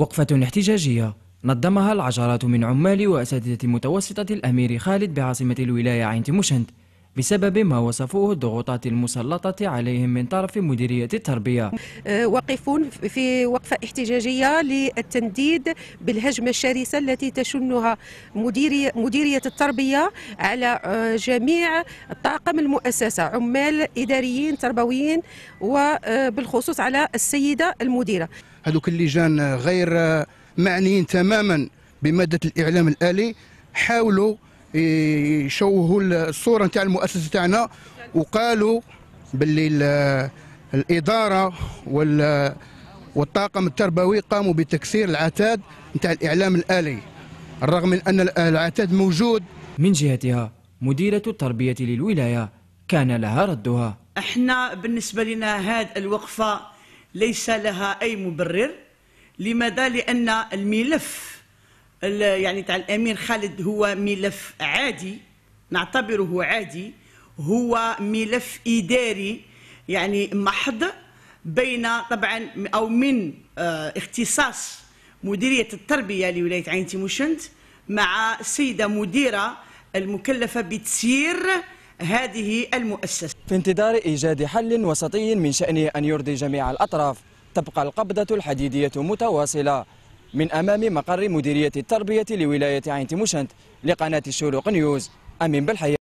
وقفة احتجاجية نظمها العشرات من عمال وأساتذة متوسطة الأمير خالد بعاصمة الولاية عين تيموشنت بسبب ما وصفوه الضغوطات المسلطة عليهم من طرف مديرية التربية أه، واقفون في وقفة احتجاجية للتنديد بالهجمة الشرسة التي تشنها مديرية, مديرية التربية على أه، جميع طاقم المؤسسة عمال إداريين تربويين وبالخصوص أه، على السيدة المديرة هذوك اللجان غير معنيين تماما بمادة الإعلام الآلي حاولوا يشوهوا الصوره نتاع المؤسسه تاعنا وقالوا باللي الاداره وال والطاقم التربوي قاموا بتكسير العتاد نتاع الاعلام الالي رغم من ان العتاد موجود من جهتها مديره التربيه للولايه كان لها ردها احنا بالنسبه لنا هذه الوقفه ليس لها اي مبرر لماذا لان الملف يعني تاع الامير خالد هو ملف عادي نعتبره عادي هو ملف اداري يعني محض بين طبعا او من آه، اختصاص مديريه التربيه لولايه عين تيموشنت مع السيده مديره المكلفه بتسيير هذه المؤسسه. في انتظار ايجاد حل وسطي من شانه ان يرضي جميع الاطراف، تبقى القبضه الحديديه متواصله. من أمام مقر مديرية التربية لولاية عين تيموشنت لقناة الشروق نيوز أمين بالحياة